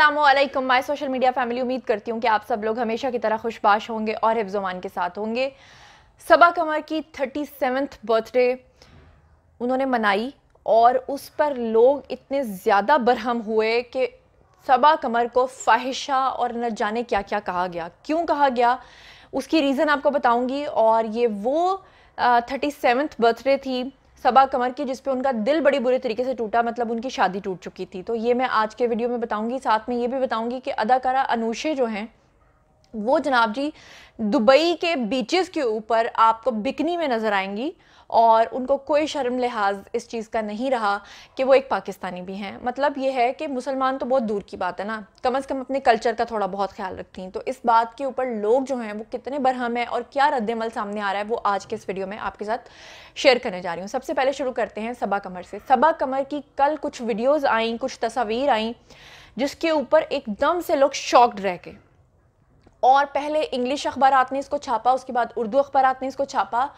Aslam my social media family उम्मीद करती हूँ कि आप सब लोग हमेशा की तरह खुशबाश होंगे और हिफ्जुमान के साथ होंगे सबा कमर की थर्टी सेवन्थ बर्थडे उन्होंने मनाई और उस पर लोग इतने ज़्यादा बरहम हुए कि सबा कमर को फाहिशा और न जाने क्या क्या कहा गया क्यों कहा गया उसकी रीज़न आपको बताऊँगी और ये वो थर्टी सेवन्थ बर्थडे थी सबा कमर की जिसपे उनका दिल बड़ी बुरे तरीके से टूटा मतलब उनकी शादी टूट चुकी थी तो ये मैं आज के वीडियो में बताऊंगी साथ में ये भी बताऊंगी कि अदाकारा अनुषे जो हैं वो जनाब जी दुबई के बीचेस के ऊपर आपको बिकनी में नज़र आएंगी और उनको कोई शर्म लिहाज इस चीज़ का नहीं रहा कि वो एक पाकिस्तानी भी हैं मतलब ये है कि मुसलमान तो बहुत दूर की बात है ना कम अज़ कम अपने कल्चर का थोड़ा बहुत ख्याल रखती हैं तो इस बात के ऊपर लोग जो हैं वो कितने बरहम हैं और क्या रद्दमल सामने आ रहा है वो आज के इस वीडियो में आपके साथ शेयर करने जा रही हूँ सबसे पहले शुरू करते हैं सबा कमर से सबा कमर की कल कुछ वीडियोज़ आई कुछ तस्वीर आई जिसके ऊपर एकदम से लोग शॉक्ड रह गए और पहले इंग्लिश अखबार ने इसको छापा उसके बाद उर्दू अखबार ने इसको छापा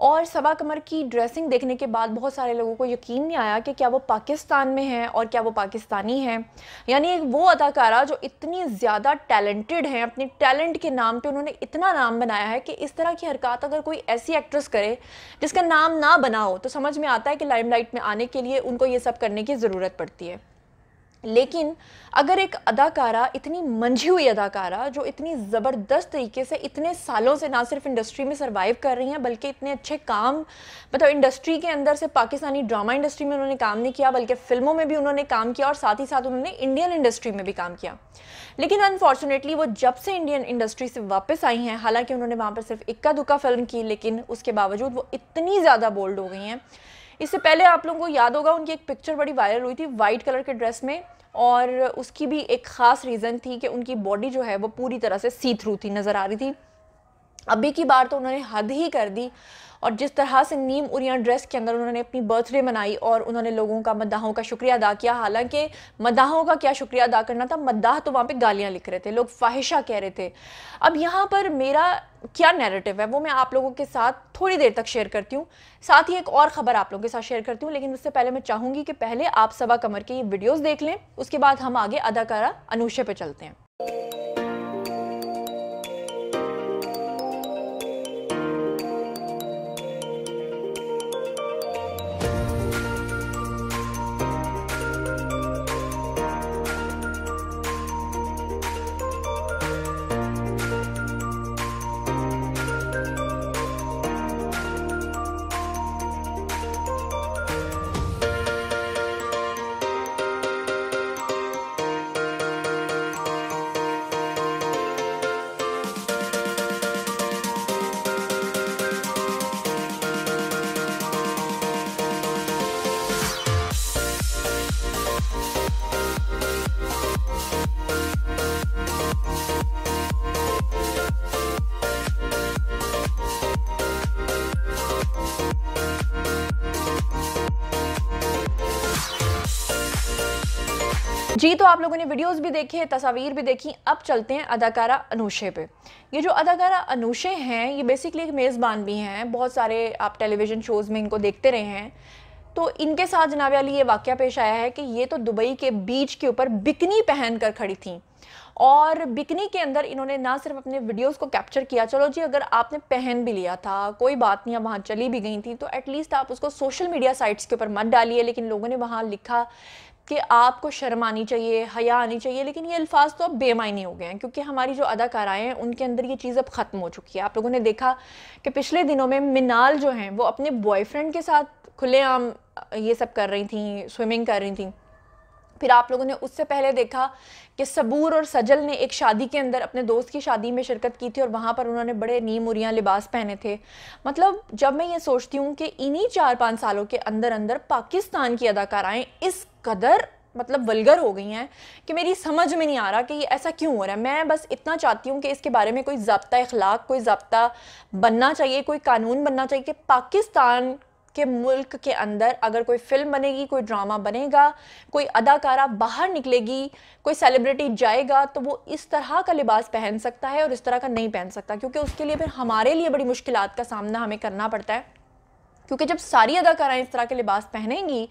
और सबा कमर की ड्रेसिंग देखने के बाद बहुत सारे लोगों को यकीन नहीं आया कि क्या वो पाकिस्तान में हैं और क्या वो पाकिस्तानी हैं यानी एक वो अदाकारा जो इतनी ज़्यादा टैलेंटेड हैं अपने टैलेंट के नाम पे उन्होंने इतना नाम बनाया है कि इस तरह की हरकत अगर कोई ऐसी एक्ट्रेस करे जिसका नाम ना बना हो तो समझ में आता है कि लाइमलाइट में आने के लिए उनको ये सब करने की ज़रूरत पड़ती है लेकिन अगर एक अदाकारा इतनी मंझी हुई अदाकारा जो इतनी ज़बरदस्त तरीके से इतने सालों से ना सिर्फ इंडस्ट्री में सर्वाइव कर रही हैं बल्कि इतने अच्छे काम मतलब इंडस्ट्री के अंदर से पाकिस्तानी ड्रामा इंडस्ट्री में उन्होंने काम नहीं किया बल्कि फ़िल्मों में भी उन्होंने काम किया और साथ ही साथ उन्होंने इंडियन इंडस्ट्री में भी काम किया लेकिन अनफॉर्चुनेटली वो जब से इंडियन इंडस्ट्री से वापस आई हैं हालांकि उन्होंने वहाँ पर सिर्फ इक्का दुक्का फिल्म की लेकिन उसके बावजूद वो इतनी ज़्यादा बोल्ड हो गई हैं इससे पहले आप लोगों को याद होगा उनकी एक पिक्चर बड़ी वायरल हुई थी वाइट कलर के ड्रेस में और उसकी भी एक ख़ास रीज़न थी कि उनकी बॉडी जो है वो पूरी तरह से सी थ्रू थी नज़र आ रही थी अभी की बार तो उन्होंने हद ही कर दी और जिस तरह से नीम उरिया ड्रेस के अंदर उन्होंने अपनी बर्थडे मनाई और उन्होंने लोगों का मदाहों का शुक्रिया अदा किया हालांकि मदाहों का क्या शुक्रिया अदा करना था मद्दाह तो वहाँ पर गालियाँ लिख रहे थे लोग फाहिशा कह रहे थे अब यहाँ पर मेरा क्या नैरेटिव है वो मैं आप लोगों के साथ थोड़ी देर तक शेयर करती हूँ साथ ही एक और ख़बर आप लोगों के साथ शेयर करती हूँ लेकिन उससे पहले मैं चाहूँगी कि पहले आप सबा कमर के ये वीडियोज़ देख लें उसके बाद हम आगे अदाकारा अनूशे पर चलते हैं जी तो आप लोगों ने वीडियोस भी देखे तस्वीर भी देखी अब चलते हैं अदाकारा अनुषे पे ये जो अदाकारा अनुषे हैं ये बेसिकली एक मेज़बान भी हैं बहुत सारे आप टेलीविज़न शोज़ में इनको देखते रहे हैं तो इनके साथ जनाब अली ये वाक्य पेश आया है कि ये तो दुबई के बीच के ऊपर बिकनी पहन कर खड़ी थी और बिकनी के अंदर इन्होंने ना सिर्फ अपने वीडियोस को कैप्चर किया चलो जी अगर आपने पहन भी लिया था कोई बात नहीं वहाँ चली भी गई थी तो एटलीस्ट आप उसको सोशल मीडिया साइट्स के ऊपर मत डालिए लेकिन लोगों ने वहाँ लिखा कि आपको शर्म आनी चाहिए हया आनी चाहिए लेकिन ये अल्फाज तो अब बेमानी हो गए हैं क्योंकि हमारी जो अदाकाराएँ हैं उनके अंदर ये चीज़ अब ख़त्म हो चुकी है आप लोगों ने देखा कि पिछले दिनों में मिनाल जो हैं वो अपने बॉयफ्रेंड के साथ खुलेआम ये सब कर रही थी स्विमिंग कर रही थी फिर आप लोगों ने उससे पहले देखा कि सबूर और सजल ने एक शादी के अंदर अपने दोस्त की शादी में शिरकत की थी और वहाँ पर उन्होंने बड़े नीम उरिया लिबास पहने थे मतलब जब मैं ये सोचती हूँ कि इन्हीं चार पाँच सालों के अंदर अंदर पाकिस्तान की अदाकाराएँ इस कदर मतलब वलगर हो गई हैं कि मेरी समझ में नहीं आ रहा कि ये ऐसा क्यों हो रहा है मैं बस इतना चाहती हूँ कि इसके बारे में कोई जबता इखलाक कोई जबता बनना चाहिए कोई कानून बनना चाहिए कि पाकिस्तान के मुल्क के अंदर अगर कोई फिल्म बनेगी कोई ड्रामा बनेगा कोई अदाकारा बाहर निकलेगी कोई सेलिब्रिटी जाएगा तो वो इस तरह का लिबास पहन सकता है और इस तरह का नहीं पहन सकता क्योंकि उसके लिए फिर हमारे लिए बड़ी मुश्किल का सामना हमें करना पड़ता है क्योंकि जब सारी अदाकाराएं इस तरह के लिबास पहनेंगी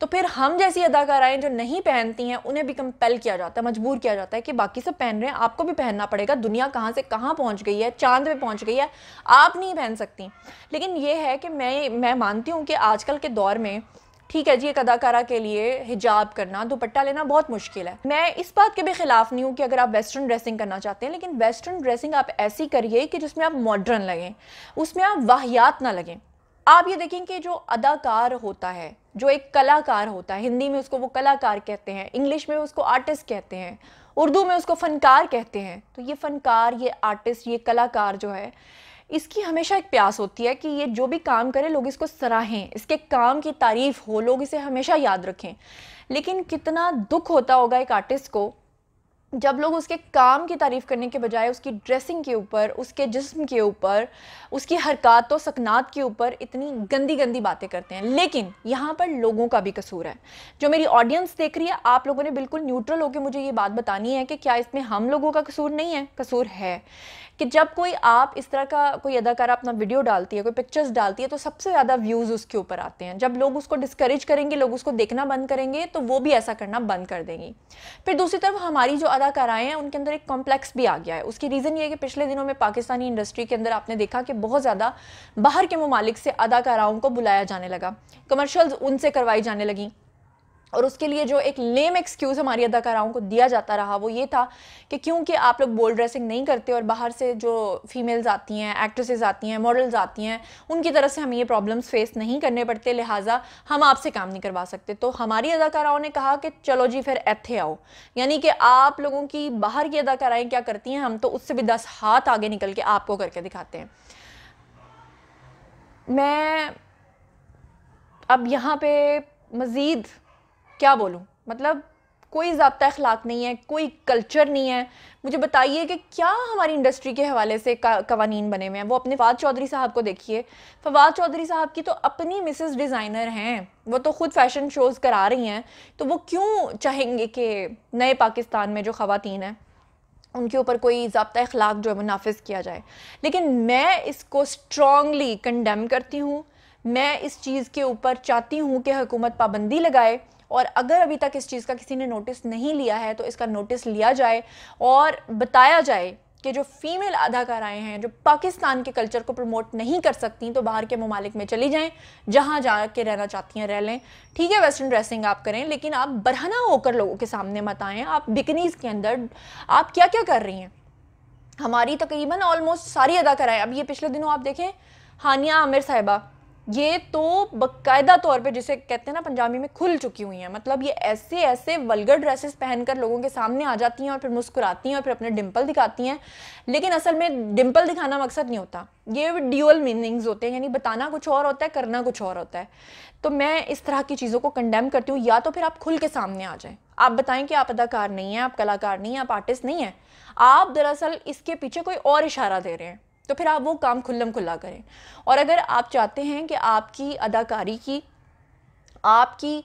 तो फिर हम जैसी अदाकाराएँ जो नहीं पहनती हैं उन्हें भी कंपेल किया जाता है मजबूर किया जाता है कि बाकी सब पहन रहे हैं आपको भी पहनना पड़ेगा दुनिया कहाँ से कहाँ पहुँच गई है चांद पे पहुँच गई है आप नहीं पहन सकती लेकिन ये है कि मैं मैं मानती हूँ कि आजकल के दौर में ठीक है जी एक अदाकारा के लिए हिजाब करना दुपट्टा लेना बहुत मुश्किल है मैं इस बात के भी खिलाफ नहीं हूँ कि अगर आप वेस्टर्न ड्रेसिंग करना चाहते हैं लेकिन वेस्टर्न ड्रेसिंग आप ऐसी करिए कि जिसमें आप मॉडर्न लगें उसमें आप वाहियात ना लगें आप ये देखें कि जो अदाकार होता है जो एक कलाकार होता है हिंदी में उसको वो कलाकार कहते हैं इंग्लिश में उसको आर्टिस्ट कहते हैं उर्दू में उसको फ़नकार कहते हैं तो ये फ़नकार ये आर्टिस्ट ये कलाकार जो है इसकी हमेशा एक प्यास होती है कि ये जो भी काम करे लोग इसको सराहें इसके काम की तारीफ़ हो लोग इसे हमेशा याद रखें लेकिन कितना दुख होता होगा एक आर्टिस्ट को जब लोग उसके काम की तारीफ़ करने के बजाय उसकी ड्रेसिंग के ऊपर उसके जिस्म के ऊपर उसकी हरकत व सकनात के ऊपर इतनी गंदी गंदी बातें करते हैं लेकिन यहाँ पर लोगों का भी कसूर है जो मेरी ऑडियंस देख रही है आप लोगों ने बिल्कुल न्यूट्रल होकर मुझे ये बात बतानी है कि क्या इसमें हम लोगों का कसूर नहीं है कसूर है कि जब कोई आप इस तरह का कोई अदाकारा अपना वीडियो डालती है कोई पिक्चर्स डालती है तो सबसे ज़्यादा व्यूज़ उसके ऊपर आते हैं जब लोग उसको डिस्करेज करेंगे लोग उसको देखना बंद करेंगे तो वो भी ऐसा करना बंद कर देंगी फिर दूसरी तरफ हमारी जो अदाकाराएँ हैं उनके अंदर एक कॉम्प्लेक्स भी आ गया है उसकी रीज़न ये है कि पिछले दिनों में पाकिस्तानी इंडस्ट्री के अंदर आपने देखा कि बहुत ज़्यादा बाहर के ममालिक से अदाकाराओं को बुलाया जाने लगा कमर्शल्स उनसे करवाई जाने लगी और उसके लिए जो एक लेम एक्सक्यूज़ हमारी अदाकाराओं को दिया जाता रहा वो ये था कि क्योंकि आप लोग बोल्ड ड्रेसिंग नहीं करते और बाहर से जो फीमेल्स आती हैं एक्ट्रेसेस आती हैं मॉडल्स आती हैं उनकी तरफ से हमें ये प्रॉब्लम्स फेस नहीं करने पड़ते लिहाजा हम आपसे काम नहीं करवा सकते तो हमारी अदाकाराओं ने कहा कि चलो जी फिर एथे आओ यानी कि आप लोगों की बाहर की अदाकाराएँ क्या करती हैं हम तो उससे भी दस हाथ आगे निकल के आपको करके दिखाते हैं मैं अब यहाँ पे मज़ीद क्या बोलूँ मतलब कोई जबता अखलाक नहीं है कोई कल्चर नहीं है मुझे बताइए कि क्या हमारी इंडस्ट्री के हवाले से कवानीन बने हुए हैं वो अपने फवाद चौधरी साहब को देखिए फवाद चौधरी साहब की तो अपनी मिसेस डिज़ाइनर हैं वो तो ख़ुद फैशन शोज़ करा रही हैं तो वो क्यों चाहेंगे कि नए पाकिस्तान में जो ख़वान हैं उनके ऊपर कोई जबता अखलाक जो है नाफज किया जाए लेकिन मैं इसको स्ट्रॉन्गली कंडेम करती हूँ मैं इस चीज़ के ऊपर चाहती हूँ कि हुकूमत पाबंदी लगाए और अगर अभी तक इस चीज़ का किसी ने नोटिस नहीं लिया है तो इसका नोटिस लिया जाए और बताया जाए कि जो फीमेल आए हैं जो पाकिस्तान के कल्चर को प्रमोट नहीं कर सकती तो बाहर के ममालिक में चली जाएं जहाँ जा के रहना चाहती हैं रह लें ठीक है वेस्टर्न ड्रेसिंग आप करें लेकिन आप बरहना होकर लोगों के सामने मत आएँ आप बिकनीज के अंदर आप क्या क्या कर रही हैं हमारी तकरीबन ऑलमोस्ट सारी अदाकाराएँ अब ये पिछले दिनों आप देखें हानिया आमिर साहिबा ये तो बकायदा तौर पे जिसे कहते हैं ना पंजाबी में खुल चुकी हुई हैं मतलब ये ऐसे ऐसे वलगर ड्रेसेस पहनकर लोगों के सामने आ जाती हैं और फिर मुस्कुराती हैं और फिर अपने डिम्पल दिखाती हैं लेकिन असल में डिम्पल दिखाना मकसद नहीं होता ये ड्यूअल मीनिंग्स होते हैं यानी बताना कुछ और होता है करना कुछ और होता है तो मैं इस तरह की चीज़ों को कंडेम करती हूँ या तो फिर आप खुल के सामने आ जाएँ आप बताएं कि आप अदाकार नहीं हैं आप कलाकार नहीं हैं आप आर्टिस्ट नहीं हैं आप दरअसल इसके पीछे कोई और इशारा दे रहे हैं तो फिर आप वो काम खुल्लम खुल्ला करें और अगर आप चाहते हैं कि आपकी अदाकारी की आपकी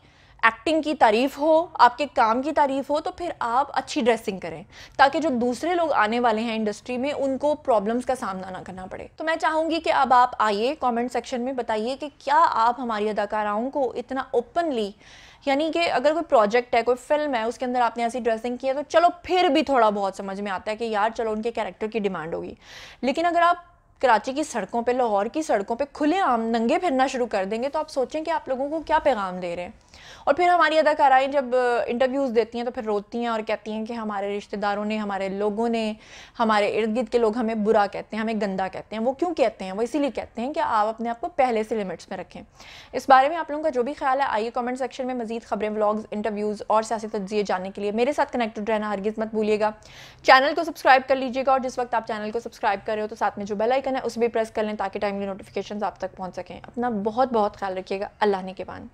एक्टिंग की तारीफ़ हो आपके काम की तारीफ़ हो तो फिर आप अच्छी ड्रेसिंग करें ताकि जो दूसरे लोग आने वाले हैं इंडस्ट्री में उनको प्रॉब्लम्स का सामना ना करना पड़े तो मैं चाहूँगी कि अब आप आइए कमेंट सेक्शन में बताइए कि क्या आप हमारी अदाकाराओं को इतना ओपनली यानी कि अगर कोई प्रोजेक्ट है कोई फिल्म है उसके अंदर आपने ऐसी ड्रेसिंग की है तो चलो फिर भी थोड़ा बहुत समझ में आता है कि यार चलो उनके कैरेक्टर की डिमांड होगी लेकिन अगर आप कराची की सड़कों पे लाहौर की सड़कों पे खुले आम नंगे फिरना शुरू कर देंगे तो आप सोचें कि आप लोगों को क्या पैगाम दे रहे हैं और फिर हमारी अदाकाराएं जब इंटरव्यूज़ देती हैं तो फिर रोती हैं और कहती हैं कि हमारे रिश्तेदारों ने हमारे लोगों ने हमारे इर्द गिर्द के लोग हमें बुरा कहते हैं हमें गंदा कहते हैं वो क्यों कहते हैं वो इसीलिए कहते हैं कि आप अपने आप को पहले से लिमिट्स में रखें इस बारे में आप लोगों का जो भी ख्याल है आइए कमेंट सेक्शन में मजीद खबरें ब्लॉग्स इंटरव्यूज़ और सियासी तजिए जानने के लिए मेरे साथ कनेक्टेड रहना हरगिज़ मत भूलिएगा चैनल को सब्सक्राइब कर लीजिएगा और जिस वक्त आप चैनल को सब्सक्राइब कर रहे हो तो साथ में जो बेलाइकन है उस भी प्रेस कर लें ताकि टाइमली नोटिफिकेशन आप तक पहुँच सकें अपना बहुत बहुत ख्याल रखिएगा अल्लाह ने के बान